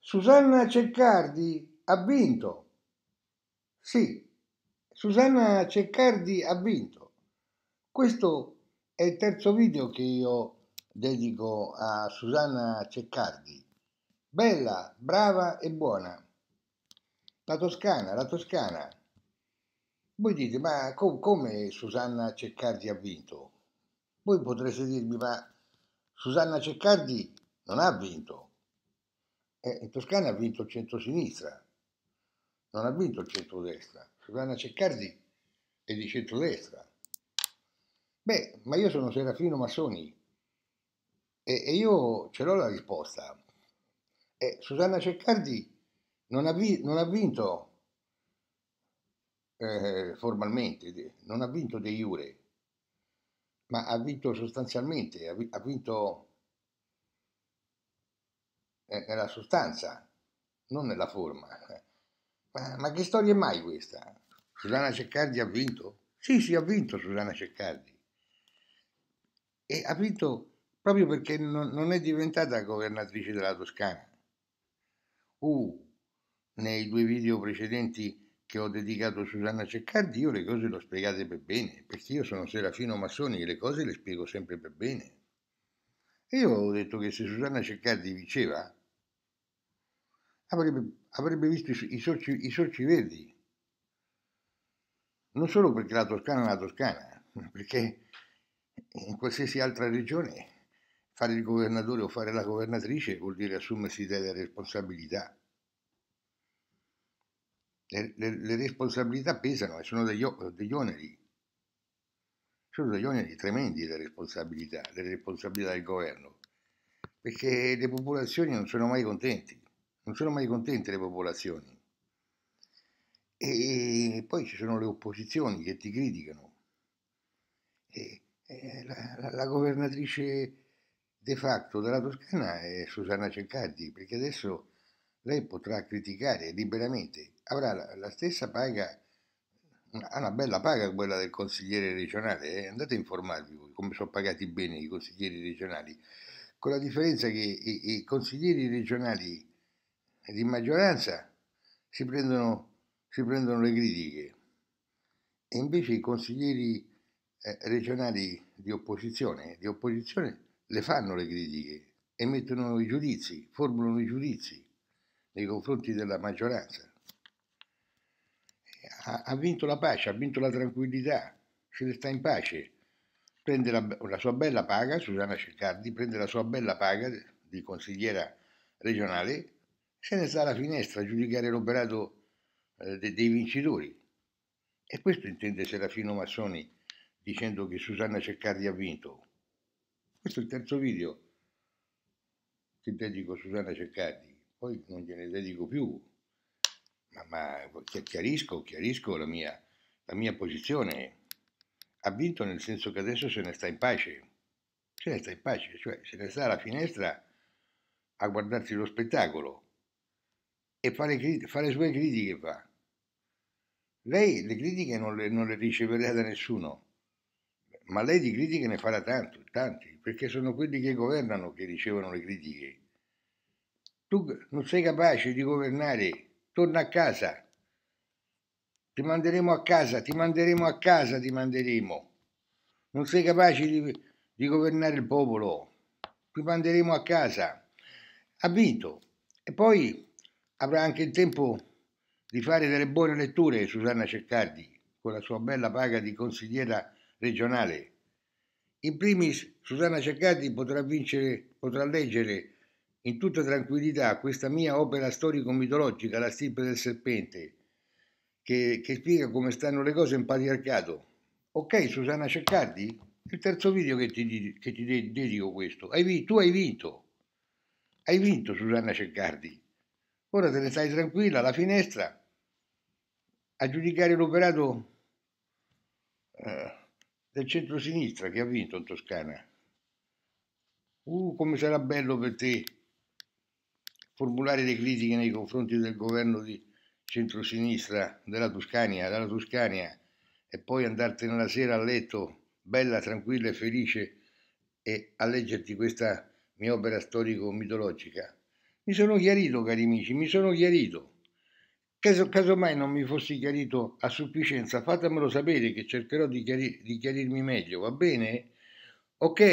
Susanna Ceccardi ha vinto. Sì, Susanna Ceccardi ha vinto. Questo è il terzo video che io dedico a Susanna Ceccardi. Bella, brava e buona. La Toscana, la Toscana. Voi dite, ma com come Susanna Ceccardi ha vinto? Voi potreste dirmi, ma Susanna Ceccardi non ha vinto. Eh, in Toscana ha vinto il centro-sinistra, non ha vinto il centro-destra. Giovanna Ceccardi è di centro-destra. Beh, ma io sono Serafino Massoni e, e io ce l'ho la risposta. Eh, Susanna Ceccardi non ha, vi, non ha vinto eh, formalmente, non ha vinto de jure, ma ha vinto sostanzialmente, ha, ha vinto eh, nella sostanza, non nella forma. Ma, ma, che storia è mai questa? Susanna Ceccardi ha vinto? Sì, sì, ha vinto Susanna Ceccardi. E ha vinto proprio perché non, non è diventata governatrice della Toscana. Uh, nei due video precedenti che ho dedicato a Susanna Ceccardi, io le cose le ho spiegate per bene, perché io sono Serafino Massoni e le cose le spiego sempre per bene io avevo detto che se Susanna Ceccardi vinceva, avrebbe, avrebbe visto i, i, sorci, i sorci verdi. Non solo perché la Toscana è una Toscana, perché in qualsiasi altra regione fare il governatore o fare la governatrice vuol dire assumersi delle responsabilità. Le, le, le responsabilità pesano e sono degli, degli oneri sono degli oneri tremendi le responsabilità, le responsabilità del governo, perché le popolazioni non sono mai contenti, non sono mai contente le popolazioni. E poi ci sono le opposizioni che ti criticano. E, la, la, la, governatrice de facto della Toscana è Susanna Cercardi, perché adesso lei potrà criticare liberamente, avrà la, la stessa paga Ah, una bella paga quella del consigliere regionale, eh? andate a informarvi voi come sono pagati bene i consiglieri regionali, con la differenza che i, i consiglieri regionali di maggioranza si prendono, si prendono, le critiche e invece i consiglieri eh, regionali di opposizione, di opposizione le fanno le critiche emettono i giudizi, formulano i giudizi nei confronti della maggioranza ha, ha, vinto la pace, ha vinto la tranquillità, se ne sta in pace. Prende la, la sua bella paga, Susanna Ceccardi, prende la sua bella paga di consigliera regionale, se ne sta alla finestra a giudicare l'operato eh, dei, dei vincitori. E questo intende Serafino Massoni dicendo che Susanna Ceccardi ha vinto. Questo è il terzo video che dedico a Susanna Ceccardi, poi non gliene dedico più, ma, ma chiarisco, chiarisco la, mia, la mia posizione. Ha vinto nel senso che adesso se ne sta in pace, se ne sta in pace, cioè se ne sta alla finestra a guardarsi lo spettacolo e fare, fare sue critiche fa. Lei le critiche non le, non le riceverà da nessuno, ma lei di critiche ne farà tanto, tanti, perché sono quelli che governano che ricevono le critiche. Tu non sei capace di governare torna a casa. Ti manderemo a casa, ti manderemo a casa, ti manderemo. Non sei capace di, di governare il popolo, ti manderemo a casa. Ha vinto. E poi avrà anche il tempo di fare delle buone letture Susanna Ceccardi, con la sua bella paga di consigliera regionale. In primis Susanna Ceccardi potrà, vincere, potrà leggere in tutta tranquillità questa mia opera storico-mitologica, La stirpe del serpente, che, che spiega come stanno le cose in patriarcato. Ok, Susanna Ceccardi, il terzo video che ti, che ti dedico questo. Hai, tu hai vinto. Hai vinto, Susanna Ceccardi. Ora te ne stai tranquilla alla finestra a giudicare l'operato eh, del centro-sinistra che ha vinto in Toscana. Uh, come sarà bello per te formulare le critiche nei confronti del governo di centrosinistra della Tuscania, dalla Toscania, e poi andartene la sera a letto, bella, tranquilla e felice, e a leggerti questa mia opera storico-mitologica. Mi sono chiarito, cari amici, mi sono chiarito. Caso, casomai non mi fossi chiarito a sufficienza, fatemelo sapere che cercherò di, chiari, di chiarirmi meglio, va bene? Ok.